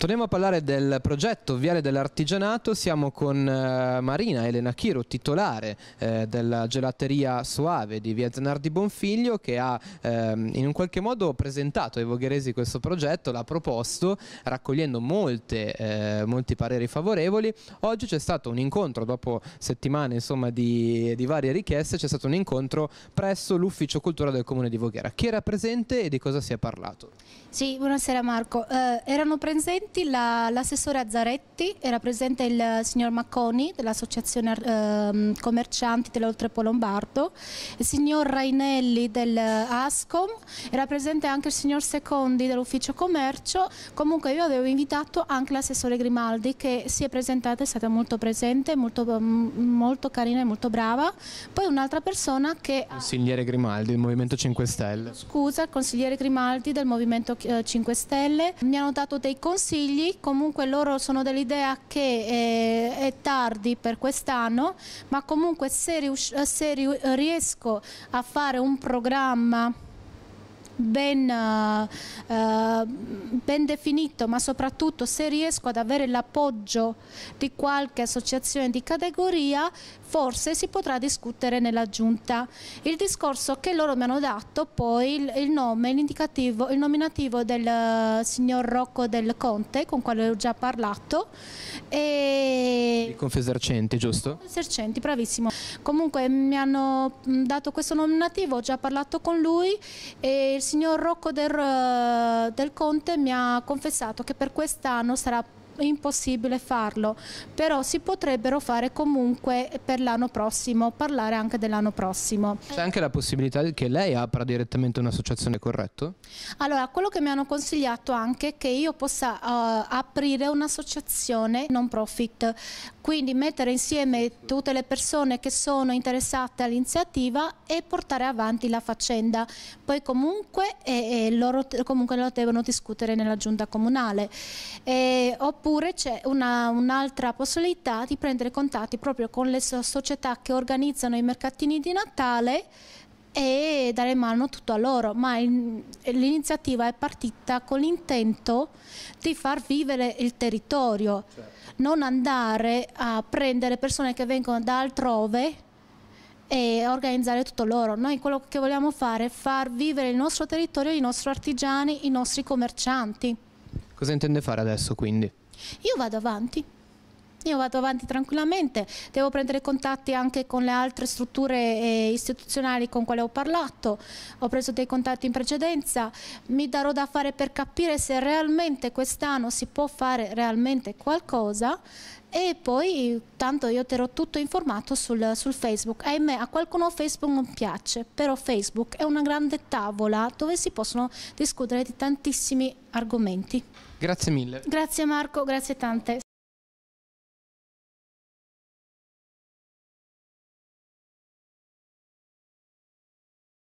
Torniamo a parlare del progetto Viale dell'Artigianato, siamo con eh, Marina Elena Chiro, titolare eh, della gelateria Soave di Via Zanardi Bonfiglio che ha ehm, in un qualche modo presentato ai vogheresi questo progetto, l'ha proposto raccogliendo molte, eh, molti pareri favorevoli. Oggi c'è stato un incontro, dopo settimane insomma, di, di varie richieste, c'è stato un incontro presso l'Ufficio Cultura del Comune di Voghera. Chi era presente e di cosa si è parlato? Sì, buonasera Marco. erano presenti Zaretti, l'assessora la, Zaretti, era presente il signor Macconi dell'associazione eh, commercianti dell'Oltrepo Lombardo, il signor Rainelli dell'ASCOM, era presente anche il signor Secondi dell'ufficio commercio, comunque io avevo invitato anche l'assessore Grimaldi che si è presentata, è stata molto presente, molto, mm, molto carina e molto brava, poi un'altra persona che... Consigliere Grimaldi del Movimento 5 Stelle. Scusa, consigliere Grimaldi del Movimento 5 eh, Stelle, mi hanno dato dei consigli figli, comunque loro sono dell'idea che è, eh, è tardi per quest'anno, ma comunque se, se riesco a fare un programma ben, eh, ben definito, ma soprattutto se riesco ad avere l'appoggio di qualche associazione di categoria, forse si potrà discutere nella giunta. Il discorso che loro mi hanno dato poi il, il nome, l'indicativo, il nominativo del eh, signor Rocco del Conte, con quale ho già parlato. E... Di Confesercenti, giusto? Confesercenti, bravissimo. Comunque mi hanno mm, dato questo nominativo, ho già parlato con lui e il signor Rocco del, eh, del Conte mi ha confessato che per quest'anno sarà impossibile farlo, però si potrebbero fare comunque per l'anno prossimo, parlare anche dell'anno prossimo. C'è anche la possibilità che lei apra direttamente un'associazione, corretto? Allora, quello che mi hanno consigliato anche è che io possa uh, aprire un'associazione non profit, quindi mettere insieme tutte le persone che sono interessate all'iniziativa e portare avanti la faccenda. Poi comunque, eh, eh loro, comunque lo devono discutere nella giunta comunale. Eh, oppure c'è un'altra un possibilità di prendere contatti proprio con le società che organizzano i mercatini di Natale e dare mano tutto a loro, ma l'iniziativa è partita con l'intento di far vivere il territorio, certo. non andare a prendere persone che vengono da altrove e organizzare tutto loro. Noi quello che vogliamo fare è far vivere il nostro territorio, i nostri artigiani, i nostri commercianti. Cosa intende fare adesso quindi? Io vado avanti. Io vado avanti tranquillamente, devo prendere contatti anche con le altre strutture eh, istituzionali con quale ho parlato, ho preso dei contatti in precedenza, mi darò da fare per capire se realmente quest'anno si può fare realmente qualcosa e poi tanto io terrò tutto informato sul, sul, Facebook. Ahimè, a qualcuno Facebook non piace, però Facebook è una grande tavola dove si possono discutere di tantissimi argomenti. Grazie mille. Grazie Marco, grazie tante.